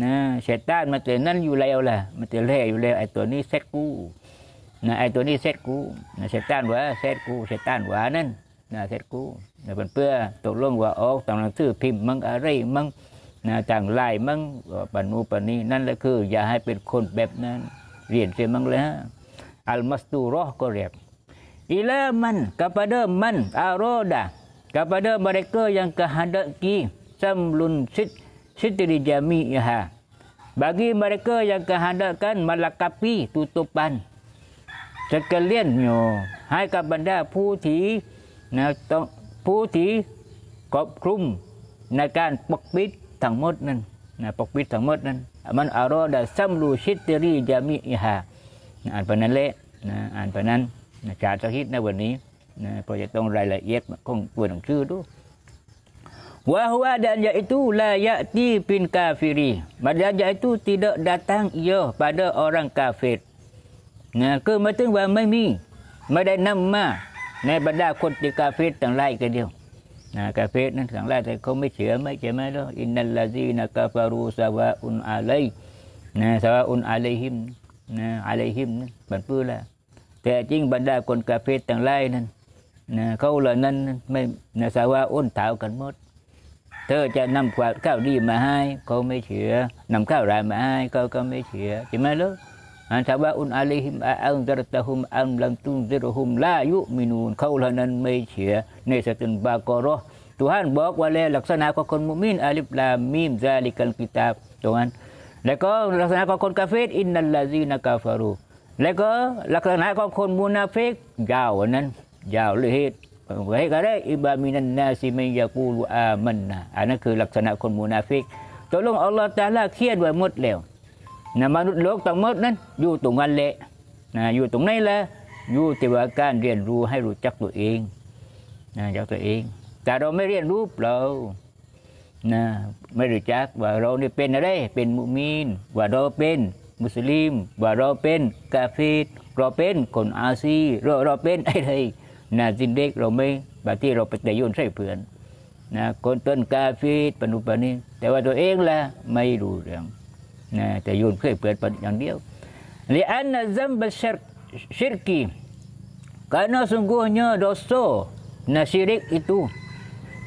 นะเชตานมาเตือนนั่นอยู่แล้วล่ะมาเตือนแร่อยู่แล้วไอ้ตัวนี้เซ็กกู้นะไอ้ตัวนี้เซตกูนะเซตต้านวะเซตกูเซตต้านวะนั่นนะเซตกูนะเป็นเพื่อตกลงว่าออกต่างหนังสือพิมพ์มังอะไรมังนะต่างลายมังปันูปันนี้นั่นแหละคืออย่าให้เป็นคนแบบนั้นเรียนเสียมังเลยฮะอัลมาสตูรอก็เรียบอิเลมันกับปะเ kepada อ a n aroda kepada mereka yang k e h e n d a ดกีซัมลุนซิตซิตริจามีฮะ bagi mereka yang kehendakkan m e l a k a p i tutupan จะกระเลี่ยนอยู่ให้กับบรรดาผู้ถี่นะต้องผู้ถี่กอบคลุมในการปกปิดทั้งหมดนั้นนะปกปิดทั้งหมดนั้นมันอารอดซัมลูชิตเรีจามิอิฮาอ่านไปนั้นเละนะ อ่านไปนั้นนะจารสฮิตในวันนี้นะเพราะจะต้องรายละเอียดของตัวหนังชื่อด้วยว่าหัวดันยา i ลายะ y ี k ti pin kafiri. Madan itu tidak datang ia pada orang kafir. นะก็ไม่ถึงว่าไม่มีไม่ได้นำมาในบรรดาคนที่กาเฟตต่างไล่กันเดียวนะกาเฟตนั้นต่างไล่แต่เขาไม่เชื่อไม่เชื่อไม่ะออินนัลลาซีนักาฟารูสวะอุนอาไลนะสวะอุนอาไลฮิมนะอาไลฮิมนั้นบันปื้อละแต่จริงบรรดาคนกาเฟตต่างไล่นั้นนะเขาเหล่านั้นไม่นะสาวะอุนเท้ากันหมด เธอจะนำข้าวดีมาให้ เขาไม่เชื่อนำข้าวรายมาให้เขาก็ไม่เชื่อใช่ไหมล่ะสทวาอุนอาลีฮิมอาอัลจรตะฮุมอัมลัมตุนซิรฮุมลายุมินูนเขาหลานั้นไม่เชื่อในสตุนบากรอตุฮันบอกว่าแล้ลักษณะของคนมุมินอาลิบลามีมซาลิกันกิตาบตรงนั้นแล้วก็ลักษณะของคนกาเฟตอินนัลลาซีนากาฟารูแล้วก็ลักษณะของคนมุนาฟิกยาวนั้นยาวเลยเหตุเหตกอะไรอิบามินันนาซีเมยากูลอามันนะอันนั้นคือลักษณะคนมุนาฟิกตกลงอัลลอฮฺตาลาเครียดไว้หมดแล้วนะมนุษย์โลกตั้งมดนั้นอยู่ตรงนั้นแหละนะอยู่ตรงนี้แหละ อยู่ที่ว่าการเรียนรู้ให้รู้จักตัวเองนะจากตัวเอง แต่เราไม่เรียนรู้เรานะไม่รู้จักว่าเราเนี่เป็นอะไร เป็นมุมินว่าเราเป็นมุสลิม ว่าเราเป็นกาฟิดเราเป็นคนอาซี เราเราเป็นอะไรนะจินเด็กเราไม่บางที่เราไปแต่ยนใช่เพื่อนนะคนต้นกาฟิดปนุปนี้ แต่ว่าตัวเองละไม่รู้เรื่องนะแต่โยนเพื่อเปิดประเด็นอย่างเดียวเรื่องนั้นจำเป็นเชิร์กีการนั้นสุ่งหัวเนื้อดอสโซนะชิริกอิทู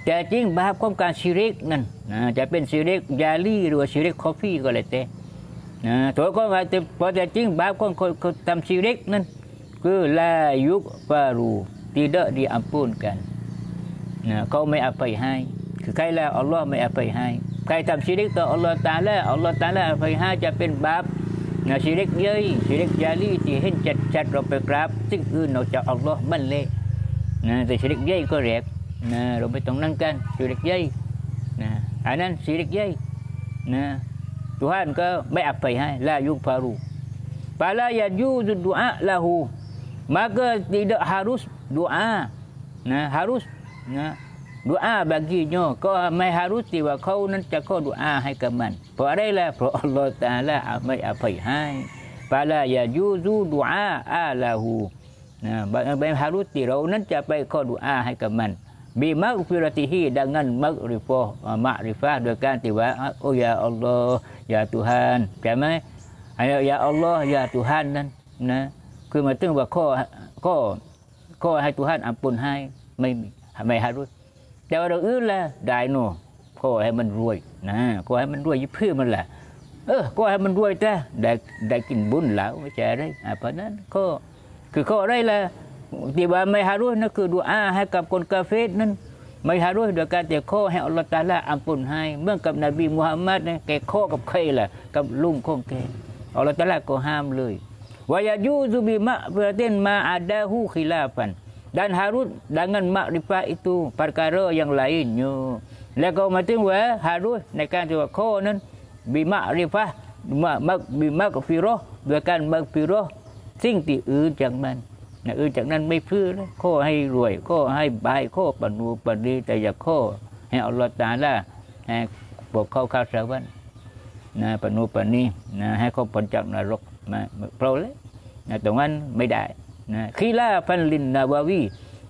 แต่จริงบาปของการชิริกนั้นนะจะเป็นชิริกยาลีหรือชิริกคอฟฟี่ก็แล้วแต่นะถ้าก็ไม่แต่พอแต่จริงบาปของคนทำชิริกนั้นคือลายุกฟารู tidak diampunkan นะเขาไม่อภัยให้คือใครแล้วอัลลอฮ์ไม่อภัยให้ใครทำชีริกต่ออัลลอฮ์ตาละอัลลอฮ์ตาละไฟให้จะเป็นบาปนะชีริกเย้ยชีริกยาลีที่เห็นชัดๆเราไปกราบซึ่งอื่นนอกจากอัลลอฮ์บันเลยนะแต่ชีริกเย้ยก็เรียกนะเราไม่ต้องนั่งกันชีริกเย้ยนะอันนั้นชีริกเย้ยนะทุกท่านก็ไม่อภไยให้ละยุคฟารูปาลายาจูจุดดุอาละหูมาก็ต i ด a k harus d อ a nah harus nah ดูอาบางทีโยก็ไม่ฮารุติว่าเขานั้นจะก็ดูอาให้กับมันเพราะอะไรล่ะเพราะอัลลอฮฺตาละไม่อภัยให้ปาลายายูซูดูอาอาลาหูนะบางฮารุติเรานั้นจะไปข้อดูอาให้กับมันบีมักฟิรติฮีดังนั้นมักริฟอมักริฟาโดยการที่ว่าโอ้ยาอัลลอฮ์ยาตุฮานใช่ไหมไอ้ยาอัลลอฮ์ยาตุฮานนั้นนะคือมาตึงว่าข้อข้อข้อให้ตุฮานอัปุนให้ไม่ไม่ฮารุตแต่วเราอื้อละได้หนูก็ให้มันรวยนะก็ให้มันรวยยิ่งเพื่อมันแหละ เออก็ให้มันรวยแต่ได้ได้กินบุญแล้วไม่ใช่ได้เพราะนั้นก็ คือก็ไดละที่ว่าไม่ฮารุนั่นคือดูอาให้กับคนกาเฟสนั้นไม่ฮารุโดยการแต่ข้อให้อัลลอฮฺตาลาอัมปุนให้ เมื่อกับนบีมุฮัมมัดนะแกข้อกับใครล่ะกับลุงของแกอัลลอฮฺตาลาก็ห้ามเลยวายายูซุบิมะเพื่อเต้นมาอาดาหูคิลาฟัน dan harus dengan makrifat itu perkara yang lainnya แล้วก็มาถึงว่าฮารุในการที่ว่าข้อนั้นบิมักริฟะมักมักบิมักฟิโรด้วยการมัฟิโรสิ่งที่อื่นจากมันนะอื่นจากนั้นไม่พื้นข้อให้รวยข้อให้บายข้อปนูปนีแต่อย่าข้อให้อัลลอฮฺตาละให้พวกเขาข้าวสวรรนะปนูปนีนะให้เขาพ้นจากนรกมาเพราะเลยนะตรงนั้นไม่ได้นะคีลาฟันลินนาวาวี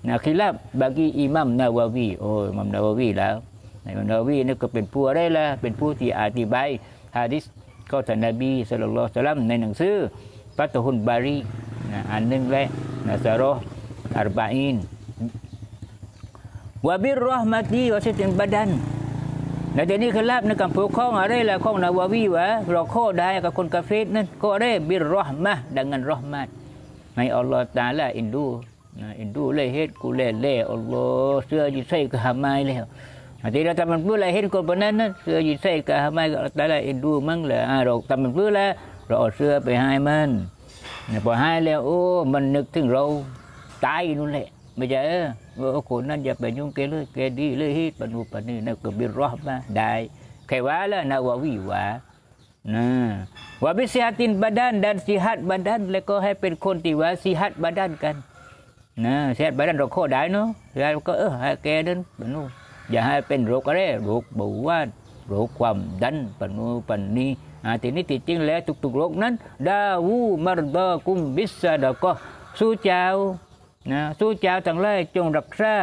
นะคีลาบากีอิมัมนาวาวี โอ้มัมนาวาวีแล้วอิมัมนาวาวีนี่ก็เป็นผู้อะไรล่ะ เป็นผู้ที่อธิบายฮะดิษก็ท่านนบีสุลต่านในหนังสือปัตตุนบารีนะอันหนึ่งและนะซารออัรบะอินวะบิรอห์มัตีวะสิตินบัดันในเดี๋ยวนี้คือลาบในกำพูกข้องอะไรล่ะข้องนาวาวีวะเราโคได้กับคนกาเฟ่นั่นก็ได้บิรอห์มะดังนั้นรอห์มัดในอัลลอฮ์ตาละอินดูนะอินดูเลยเฮ็ดกูเล่เล่อัลลอฮ์เสื้อยีใส่ก็หาไม่แล้วทีเราทำมันเพื่ออะไรเห็นคนบนนั้นนะเสื้อยีใส่ก็หาไม่ก็ตาละอินดูมั่งเหละเราทำมันเพื่ออะไรเราเอาเสื้อไปให้มันพอให้แล้ว โอ้มันนึกถึงเราตายนู่นแหละไม่ใช่เออคนนั้นอย่าไปยุ่งเกเลยเกดีเลยเฮ็ดปนุปนีนะก็บิรอมาได้แค่ว่าแล้วนาว่าวิวานะวาบิสิฮัตินบาดานดันสิฮัตบาดานแล้วก็ให้เป็นคนที่ว่าสิฮัตบาดานกันนะสิฮัตบาดานเราข้ได้เนาะแล้วก็เออให้แกนัินปนุอย่าให้เป็นโรคอะไรโรคเบาหวานโรคความดันปนูปนอ่าทีนี้ติดจริงแล้วทุก ๆโรคนั้นดาวูมารดอกุมบิสซาดก็สู้เจ้านะสู้เจ้าทั้งหลายจงรักษา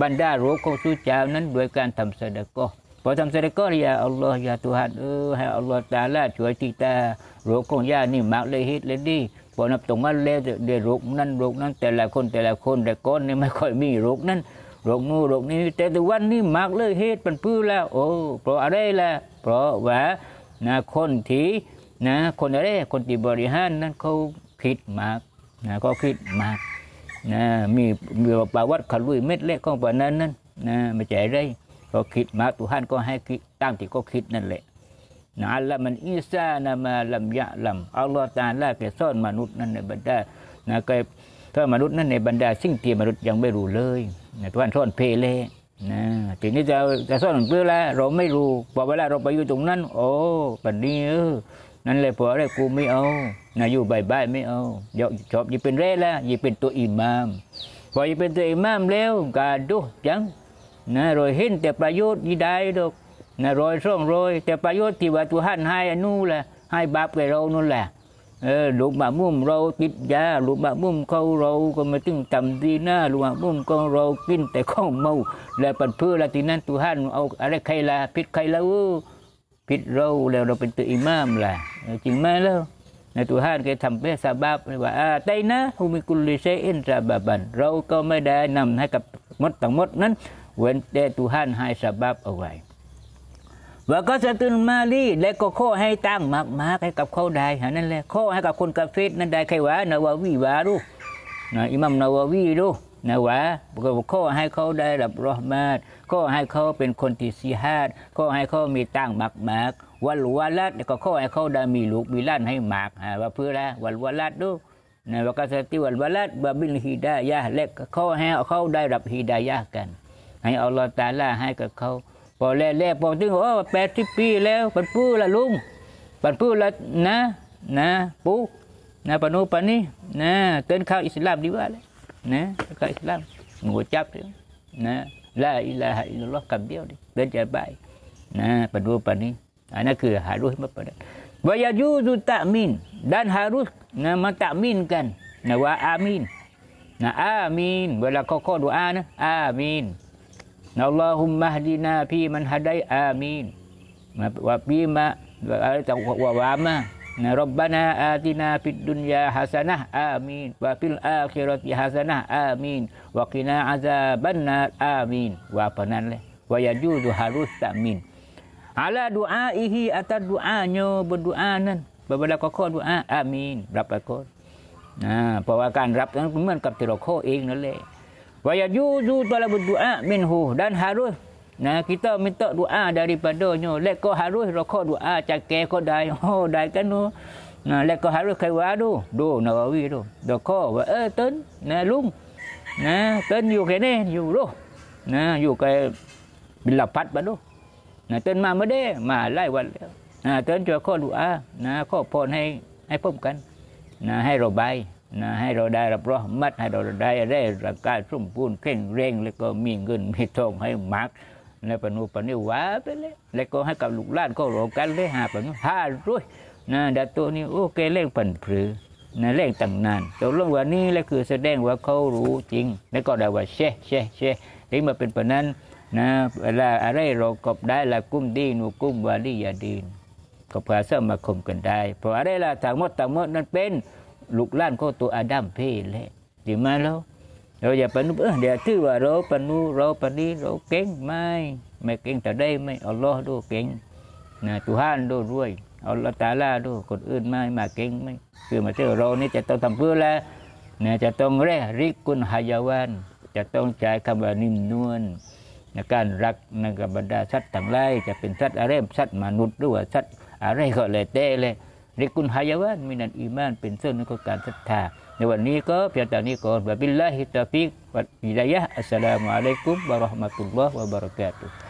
บรรดาโรคของสู้เจ้านั้นโดยการทำสดก็พอทำเสร็จก็ยาอัลลอฮ์ยาตุฮัดเออ h a อ e ลล a i Allah Taala c u ตาโรคของยานี่มากเลยฮิตเลยดิพอนับตรงนั้นเลดี๋ยวโรคนั้นโรคนั้นแต่ละคนแต่ละคนแต่ก้อนนี่ไม่ค่อยมีโรคนั้นโรคนู้โรคนี้แต่ตะวันนี้มากเลยเิตเป็นพื้นแล้วโอ้เพราะอะไรล่ะเพราะว่านะคนที่นะคนอะไรคนที่บริหารนั้น เขาคิดมากนะก็คิดมากนะมีมีประวัติขลุ่ยเม็ดเล็กของปนั้นนั้นนะไม่ใช่ไรก็คิดมาตุฮันก็ให้ตั้งที่ก็คิดนั่นแหละนะอัลลมันอีซานะมาลัมยะลัมอัลลอฮ์ตาลาเกซ่อนมนุษย์นั่นในบรรดานะแกซถอามนุษย์นั่นในบรรดา สิ่งที่มนุษย์ยังไม่รู้เลยนะทุกท่านซ่อนเพเลนะทีนี้จะจะซ่อนเพื่ออะไรเราไม่รู้ พอเวลาเราไปอยู่ตรงนั้น โอ้ปัณนี้เออนั่นเลยพออะไรกูไม่เอานะอยู่ใบใบไม่เอาเดี๋ยวชอบยิ่เป็นเร่ละยิ่เป็นตัวอิหมาม พอยิ่เป็นตัวอิหมามแล้วกาดุจังนะรอยเห็นแต่ประโยชน์ยี่ได้ดอกนะรอยส่องรอยแต่ประโยชน์ที่ว่าตัวหันให้อนูแหละให้บาปแกเรานั่นแหละเออลูกบามุ่มเราติดยาลูกบามุ่มเขาเราก็มาตึงตำดีหน้าลูกบามุ่มก็เรากินแต่ข้าวเมาและปัดเพื่อละทีนั้นตัวหันเอาอะไรใครละผิดใครแล้วผิดเราแล้วเราเป็นตัวอิหม่ามละจริงไหมแล้วในตัวหันแกทำเพื่อสาบาบว่าอาไตนะฮูมิกุลิเซอินซาบาบันเราก็ไม่ได้นำให้กับมดต่างมดนั้นว้นแต่ Tuhan ให้สับเอาไว้ว่าก็สะตุนมาลีและก็ข้อให้ตั้งมากมากให้กับเขาได้หะนั่นแหละข้อให้กับคนกาเฟตนั่นได้ใครวะนาวาวีวารูนะอิมัมนาวาวีรูนะวะก็ข้อให้เขาได้รับรอมาดข้อให้เขาเป็นคนที่ซีฮาดข้อให้เขามีตั้งมากมากวันวัลัดก็ข้อให้เขาได้มีลูกมีล้านให้มากะว่าเพื่อละวันวัลัดดูนว่ากษัติวันวัลัดบาบิลฮิดายะและข้อให้เขาได้รับฮิดายะกันให้เอาลอตาล่าให้กับเขา พอแรกๆพอถึง โอ้แปดสิบปีแล้วปันปู้ละลุงปันปู้ละนะนะปูนะปนุปนี้นะ เตือนข้าวอิสลามดีว่าเลย นะข้าวอิสลามหัวจับเลยนะละอิละฮะอิลลอฮ์กับเดียวดิเดินจะบาย นะปนุปนี้อันนั้นคือหารุสมาปนัดวายาจูดุตะมิน dan h a r u นะม h ต e n t a k m นน k a n n า h wa นน i n nah amin w a l ข k อดูอานะอามิน Allahumma hadina fi man hadai amin wa fi ma wa wa ma Na Rabbana atina fid dunya hasanah amin wa fil akhirati hasanah amin wa qina azabanna amin wa panan le wa yajudu harus amin ala duaihi atad duanyo berduanan berbala kokoh doa amin berapa kok nah ha, pawakan rap kan eh, kemen kap tirokoh eh, ing nole wa yajuzu talabud du'a minhu dan harus nah kita minta doa daripadanya leko harus roko doa cake ko dai ho oh, dai kanu nah leko harus kai wa do do nawawi do doko wa eh ten na lung na ten yu ke ne yu lo na yu ke bila pat ba do na ten ma ma de ma lai wa na ten jo ko doa na ko pon hai hai pom kan na hai ro bai นะให้เราได้รับรองมัดให้เราได้ได้รับการสุ่มพูนเข่งเร่งแล้วก็มีเงินมีทองให้มัก ในปนุปนิวาไปเลยแล้วก็ให้กับลูกหลานก็รอกันเลยหาปนุห้าร้วยนะดัตตัวนี้โอเคเล่งปันผือนะเล่งต่างนานตกลงว่านี้แล้วคือแสดงว่าเขารู้จริง แล้วก็ได้ว่าเช่เช่เช่ถึงมาเป็นปนั้นนะเวลาอะไรเรากบได้ละกุ้มดีนูกุ้มวาลียาดีนกับพาเสมาคมกันได้ เพราะอะไรละทางมดต่างมดนั้นเป็นลูกล้านก็ตัวอาดัมเพ่เลยถึงมาแล้วเราอย่าปนุเออเดี๋ยวที่ว่าเราปนุเราปนีเราเก่งไม่ไม่เก่งแต่ได้ไม่อัลลอฮ์ดูเก่งนะตุฮานดูรวยอัลลอฮ์ตาลาดูคนอื่นไม่มาเก่งไม่คือมาเจอเรานี่จะต้องทำเพื่อแล้วนะจะต้องแร่ริกุนฮายาวัน จะต้องใช้คำว่านิ่มนวลในการรักในกับบรรดาสัตว์ต่างๆจะเป็นสัตว์อะไรสัตว์มนุษย์ด้วยสัตว์อะไรก็เลยเต้เลยริกุลฮายาวันมินันอีมานเป็นเส้นนักการศรัทธาในวันนี้ก็เพียงแต่นี้ก่อนบิลลาฮิตาฟิกวัดวิทยาอัสสลามุอะลัยกุมบะราะห์มะตุลลอฮ์วะบะเราะกาตุฮ์